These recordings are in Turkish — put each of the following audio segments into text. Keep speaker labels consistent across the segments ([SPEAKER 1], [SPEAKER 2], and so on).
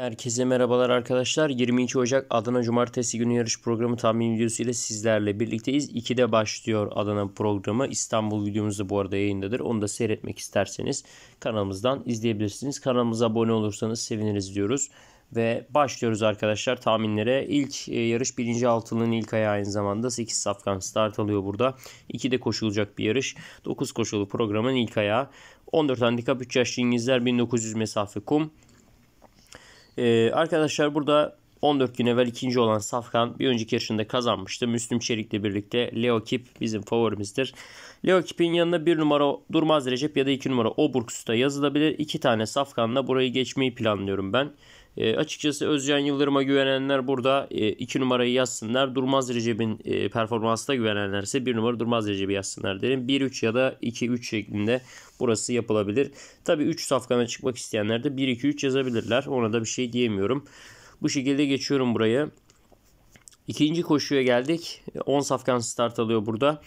[SPEAKER 1] Herkese merhabalar arkadaşlar. 22 Ocak Adana Cumartesi günü yarış programı tahmin videosu ile sizlerle birlikteyiz. 2'de başlıyor Adana programı. İstanbul videomuz da bu arada yayındadır. Onu da seyretmek isterseniz kanalımızdan izleyebilirsiniz. Kanalımıza abone olursanız seviniriz diyoruz. Ve başlıyoruz arkadaşlar tahminlere. İlk e, yarış birinci altının ilk ayağı aynı zamanda 8 safkan start alıyor burada. 2'de koşulacak bir yarış. 9 koşulu programın ilk ayağı. 14 handikap 3 yaşlı İngilizler 1900 mesafe kum. Ee, arkadaşlar burada 14 gün evvel ikinci olan Safkan bir önceki yarışında kazanmıştı. Müslüm Çelik'le birlikte Leo Kip bizim favorimizdir. Leo Kip'in yanına bir numara Durmaz Recep ya da iki numara Oburks'ta yazılabilir. İki tane Safkan'la burayı geçmeyi planlıyorum ben. E, açıkçası Özcan Yıldırım'a güvenenler burada 2 e, numarayı yazsınlar. Durmaz Recep'in e, performansına güvenenler ise 1 numara Durmaz Recep'i yazsınlar derim. 1-3 ya da 2-3 şeklinde burası yapılabilir. Tabii 3 safkana çıkmak isteyenler de 1-2-3 yazabilirler. Ona da bir şey diyemiyorum. Bu şekilde geçiyorum buraya. İkinci koşuya geldik. 10 safkan start alıyor burada.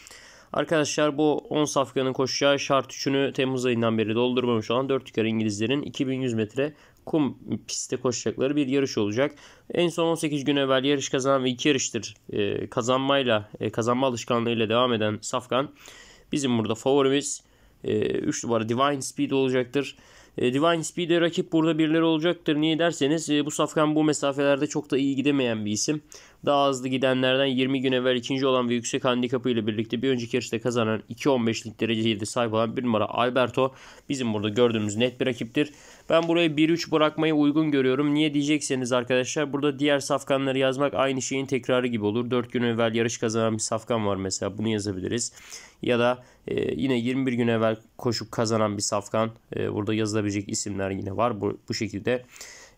[SPEAKER 1] Arkadaşlar bu 10 safkanın koşacağı şart 3'ünü Temmuz ayından beri doldurmamış olan 4 tüker İngilizlerin 2100 metre kum pistte koşacakları bir yarış olacak. En son 18 gün evvel yarış kazanan ve iki yarıştır e, kazanmayla e, kazanma alışkanlığıyla devam eden Safkan bizim burada favorimiz. E, 3 numara Divine Speed olacaktır. E, Divine Speed'e rakip burada birileri olacaktır. Niye derseniz e, bu Safkan bu mesafelerde çok da iyi gidemeyen bir isim. Daha hızlı gidenlerden 20 gün evvel ikinci olan ve yüksek handikapı ile birlikte bir önceki yarışta kazanan 2.15'lik dereceye sahip olan bir numara Alberto bizim burada gördüğümüz net bir rakiptir. Ben buraya 1-3 bırakmayı uygun görüyorum. Niye diyecekseniz arkadaşlar burada diğer safkanları yazmak aynı şeyin tekrarı gibi olur. 4 gün evvel yarış kazanan bir safkan var mesela bunu yazabiliriz. Ya da e, yine 21 gün evvel koşup kazanan bir safkan. E, burada yazılabilecek isimler yine var bu, bu şekilde.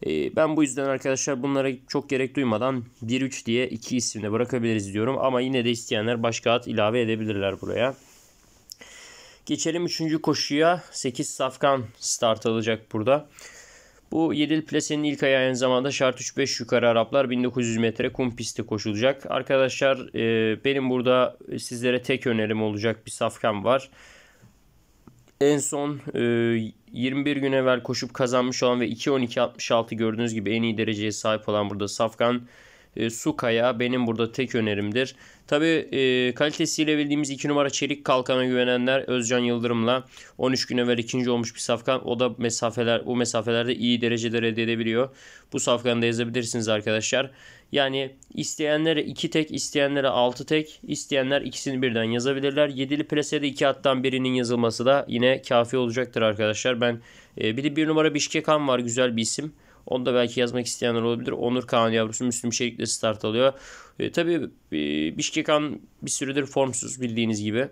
[SPEAKER 1] Ee, ben bu yüzden arkadaşlar bunlara çok gerek duymadan 1-3 diye 2 isimle bırakabiliriz diyorum. Ama yine de isteyenler başka at ilave edebilirler buraya. Geçelim 3. koşuya. 8 safkan start alacak burada. Bu yedil plesenin ilk ayağı aynı zamanda şart 3-5 yukarı Araplar 1900 metre kum pisti koşulacak. Arkadaşlar e, benim burada sizlere tek önerim olacak bir safkan var. En son e, 21 gün evvel koşup kazanmış olan ve 2.12.66 gördüğünüz gibi en iyi dereceye sahip olan burada Safkan e, su Kaya benim burada tek önerimdir. Tabi e, kalitesiyle bildiğimiz 2 numara çelik kalkana güvenenler Özcan Yıldırım'la 13 gün evvel ikinci olmuş bir safkan. O da mesafeler bu mesafelerde iyi dereceler elde edebiliyor. Bu safkanı da yazabilirsiniz arkadaşlar. Yani isteyenlere 2 tek, isteyenlere 6 tek, isteyenler ikisini birden yazabilirler. 7'li plasede 2 attan birinin yazılması da yine kafi olacaktır arkadaşlar. Ben e, bir de 1 numara Bişkekan var güzel bir isim. Onu da belki yazmak isteyenler olabilir. Onur Kaan yavrusu Müslüm Şerik'le start alıyor. E, tabii e, Bişkek Han bir süredir formsuz bildiğiniz gibi.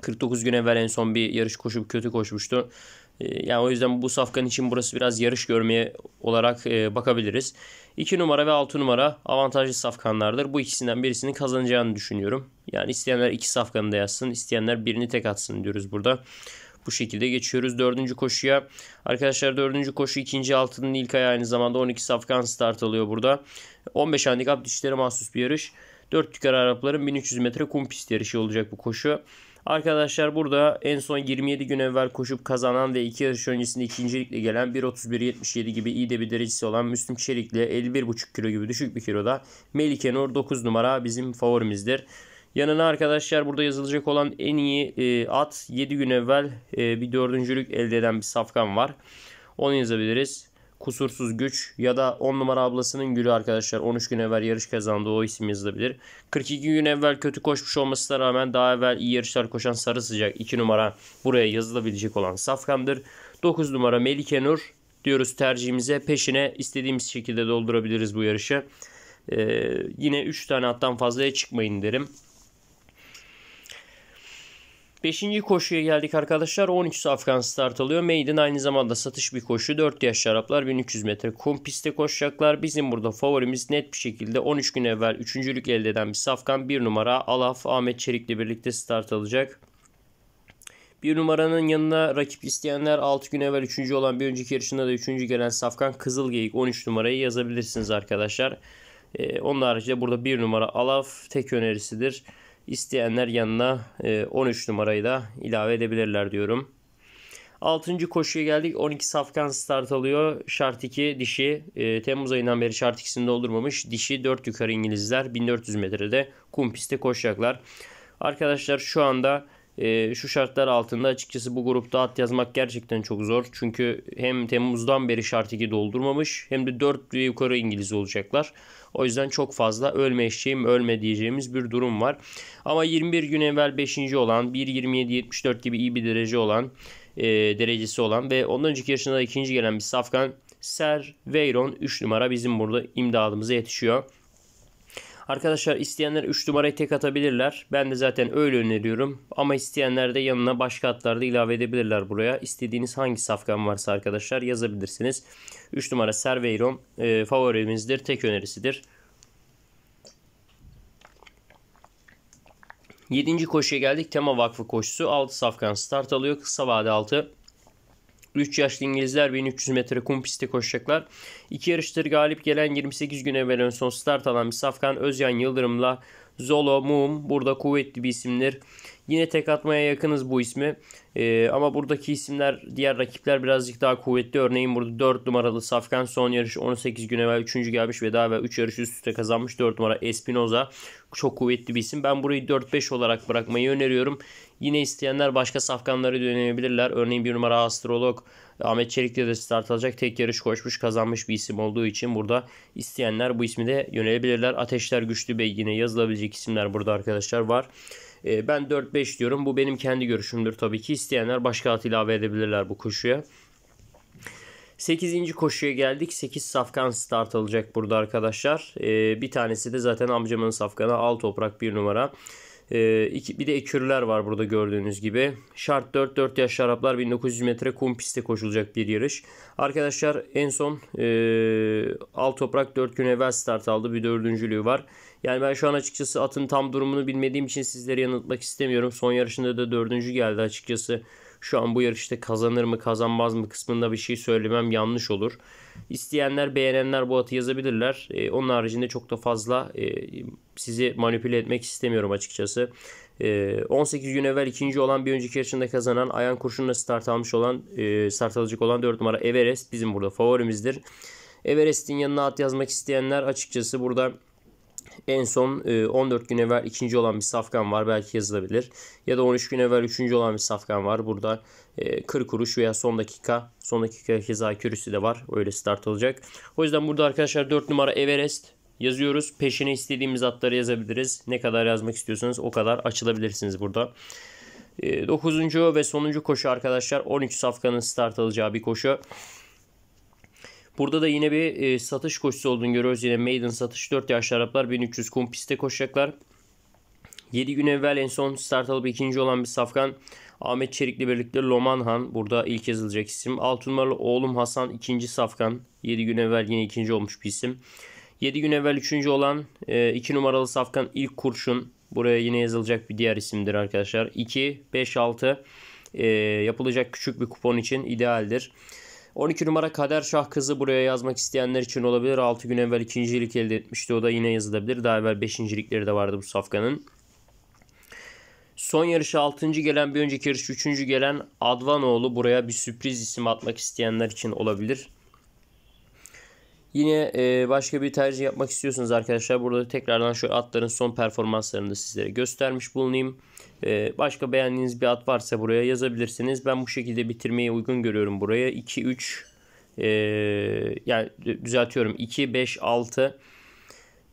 [SPEAKER 1] 49 gün evvel en son bir yarış koşup kötü koşmuştu. E, yani o yüzden bu safkan için burası biraz yarış görmeye olarak e, bakabiliriz. 2 numara ve 6 numara avantajlı safkanlardır. Bu ikisinden birisini kazanacağını düşünüyorum. Yani isteyenler iki safkanı da yazsın, isteyenler birini tek atsın diyoruz burada. Bu şekilde geçiyoruz dördüncü koşuya. Arkadaşlar dördüncü koşu ikinci altının ilk ayağı aynı zamanda 12 Afgan start alıyor burada. 15 handikap dişlere mahsus bir yarış. 4 tükar Arapların 1300 metre kum pist yarışı olacak bu koşu. Arkadaşlar burada en son 27 gün evvel koşup kazanan ve 2 yarış öncesinde ikincilikle gelen 1.31.77 gibi iyi de bir derecesi olan Müslüm Çelik'le 51.5 kilo gibi düşük bir kiloda Melike Nur 9 numara bizim favorimizdir. Yanına arkadaşlar burada yazılacak olan en iyi e, at 7 gün evvel e, bir dördüncülük elde eden bir safkan var. Onu yazabiliriz. Kusursuz güç ya da 10 numara ablasının gülü arkadaşlar 13 gün evvel yarış kazandı o isim yazılabilir. 42 gün evvel kötü koşmuş olmasına rağmen daha evvel iyi yarışlar koşan sarı sıcak 2 numara buraya yazılabilecek olan safkandır. 9 numara Melike Nur diyoruz tercihimize peşine istediğimiz şekilde doldurabiliriz bu yarışı. Ee, yine 3 tane attan fazlaya çıkmayın derim. Beşinci koşuya geldik arkadaşlar. 13 safkan start alıyor. Maiden aynı zamanda satış bir koşu. 4 yaş şaraplar 1300 metre kum pistte koşacaklar. Bizim burada favorimiz net bir şekilde 13 gün evvel üçüncülük elde eden bir safkan 1 numara Alaf Ahmet Çelik'le birlikte start alacak. Bir numaranın yanına rakip isteyenler 6 gün evvel 3. olan bir önceki yarışında da 3. gelen Safkan Kızılgeyik 13 numarayı yazabilirsiniz arkadaşlar. Ee, onun haricinde burada bir numara Alaf tek önerisidir. İsteyenler yanına 13 e, numarayı da ilave edebilirler diyorum. 6. koşuya geldik. 12 safkan start alıyor. Şart 2 dişi. E, Temmuz ayından beri şart 2'sini doldurmamış. Dişi 4 yukarı İngilizler 1400 metrede kum pistte koşacaklar. Arkadaşlar şu anda e, şu şartlar altında açıkçası bu grupta at yazmak gerçekten çok zor. Çünkü hem Temmuz'dan beri şart 2 doldurmamış hem de 4 ve yukarı İngiliz olacaklar. O yüzden çok fazla ölme eşeğim ölme diyeceğimiz bir durum var. Ama 21 gün evvel 5. olan 1.27.74 gibi iyi bir derece olan e, derecesi olan ve ondan önceki da ikinci gelen bir Safkan Ser Veyron 3 numara bizim burada imdadımıza yetişiyor. Arkadaşlar isteyenler 3 numarayı tek atabilirler. Ben de zaten öyle öneriyorum. Ama isteyenler de yanına başka da ilave edebilirler buraya. İstediğiniz hangi safkan varsa arkadaşlar yazabilirsiniz. 3 numara Serveiron e, favorimizdir. Tek önerisidir. 7. koşuya geldik. Tema Vakfı koşusu. 6 safkan start alıyor. Kısa vade 6. 3 yaşlı İngilizler 1300 metre kum pisti koşacaklar. İki yarıştır galip gelen 28 gün evvel en son start alan bir safkan Özyan Yıldırım'la Zolo Mum burada kuvvetli bir isimdir. Yine tek atmaya yakınız bu ismi. Ee, ama buradaki isimler diğer rakipler birazcık daha kuvvetli. Örneğin burada 4 numaralı Safkan son yarış 18 gün evvel 3. gelmiş ve daha ve 3 yarış üst üste kazanmış. 4 numara Espinoza çok kuvvetli bir isim. Ben burayı 4-5 olarak bırakmayı öneriyorum. Yine isteyenler başka safkanları dönebilirler. Örneğin 1 numara Astrolog Ahmet Çelik'te de start alacak. Tek yarış koşmuş kazanmış bir isim olduğu için burada isteyenler bu ismi de yönelebilirler. Ateşler Güçlü Bey yine yazılabilecek isimler burada arkadaşlar var. Ee, ben 4-5 diyorum. Bu benim kendi görüşümdür tabii ki. İsteyenler başka at ilave edebilirler bu koşuya. 8. koşuya geldik. 8 safkan start alacak burada arkadaşlar. Ee, bir tanesi de zaten amcamın safkanı. Al toprak bir numara. Ee, iki, bir de ekürler var burada gördüğünüz gibi. Şart 4 4 yaş şaraplar 1900 metre kum pistte koşulacak bir yarış. Arkadaşlar en son e, Al Toprak 4 gün evvel start aldı. Bir dördüncülüğü var. Yani ben şu an açıkçası atın tam durumunu bilmediğim için sizleri yanıltmak istemiyorum. Son yarışında da dördüncü geldi açıkçası. Şu an bu yarışta kazanır mı kazanmaz mı kısmında bir şey söylemem yanlış olur. İsteyenler beğenenler bu atı yazabilirler. E, onun haricinde çok da fazla e, sizi manipüle etmek istemiyorum açıkçası. 18 ee, gün evvel ikinci olan bir önceki yarışında kazanan Ayan Kurşun'la start almış olan e, start alacak olan 4 numara Everest bizim burada favorimizdir. Everest'in yanına at yazmak isteyenler açıkçası burada en son 14 e, gün evvel ikinci olan bir safkan var belki yazılabilir. Ya da 13 gün evvel üçüncü olan bir safkan var. Burada 40 e, kuruş veya son dakika son dakika keza kürüsü de var. Öyle start olacak. O yüzden burada arkadaşlar 4 numara Everest yazıyoruz. Peşine istediğimiz adları yazabiliriz. Ne kadar yazmak istiyorsanız o kadar açılabilirsiniz burada. 9. Ee, ve sonuncu koşu arkadaşlar 13 safkanın start alacağı bir koşu. Burada da yine bir e, satış koşusu olduğunu görüyoruz. Yine Maiden satış 4 yaşlı Araplar 1300 kum pistte koşacaklar. 7 gün evvel en son start alıp ikinci olan bir safkan Ahmet Çelik'le birlikte Han burada ilk yazılacak isim. numaralı oğlum Hasan ikinci safkan. 7 gün evvel yine ikinci olmuş bir isim. 7 gün evvel 3. olan 2 e, numaralı safkan ilk kurşun. Buraya yine yazılacak bir diğer isimdir arkadaşlar. 2, 5, 6 yapılacak küçük bir kupon için idealdir. 12 numara Kader Şah kızı buraya yazmak isteyenler için olabilir. 6 gün evvel ikincilik elde etmişti. O da yine yazılabilir. Daha evvel beşincilikleri de vardı bu safkanın. Son yarışı 6. gelen bir önceki yarış 3. gelen Advanoğlu buraya bir sürpriz isim atmak isteyenler için olabilir. Yine e, başka bir tercih yapmak istiyorsunuz arkadaşlar burada tekrardan şu atların son performanslarını da sizlere göstermiş bulunayım. E, başka beğendiğiniz bir at varsa buraya yazabilirsiniz. Ben bu şekilde bitirmeyi uygun görüyorum buraya. 2, 3 e, yani düzeltiyorum 2, 5, 6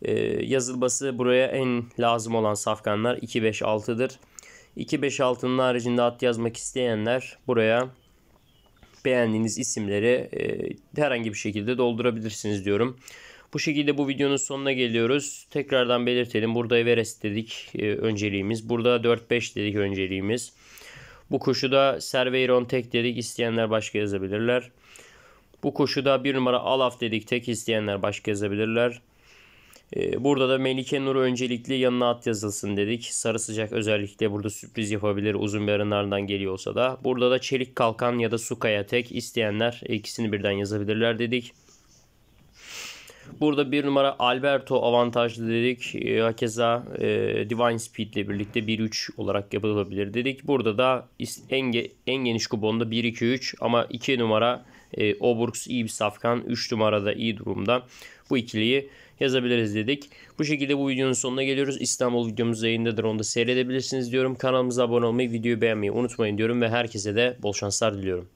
[SPEAKER 1] e, yazılması buraya en lazım olan safkanlar 2, 5, 6'dır. 2, 5, 6'nın haricinde at yazmak isteyenler buraya beğendiğiniz isimleri e, herhangi bir şekilde doldurabilirsiniz diyorum. Bu şekilde bu videonun sonuna geliyoruz. Tekrardan belirtelim. Burada Everest dedik e, önceliğimiz. Burada 4-5 dedik önceliğimiz. Bu koşu da Serveiron tek dedik. isteyenler başka yazabilirler. Bu koşu da 1 numara Alaf dedik. Tek isteyenler başka yazabilirler. Ee, burada da Melike Nur öncelikli yanına at yazılsın dedik. Sarı sıcak özellikle burada sürpriz yapabilir uzun bir arınlardan geliyor olsa da. Burada da çelik kalkan ya da sukaya tek isteyenler ikisini birden yazabilirler dedik. Burada bir numara Alberto avantajlı dedik. Ee, hakeza e, Divine Speed ile birlikte 1-3 olarak yapılabilir dedik. Burada da en, en geniş kuponda 1-2-3 ama 2 numara e, Oburgs iyi bir safkan. 3 da iyi durumda. Bu ikiliyi yazabiliriz dedik. Bu şekilde bu videonun sonuna geliyoruz. İstanbul videomuz yayındadır. Onu da seyredebilirsiniz diyorum. Kanalımıza abone olmayı, videoyu beğenmeyi unutmayın diyorum ve herkese de bol şanslar diliyorum.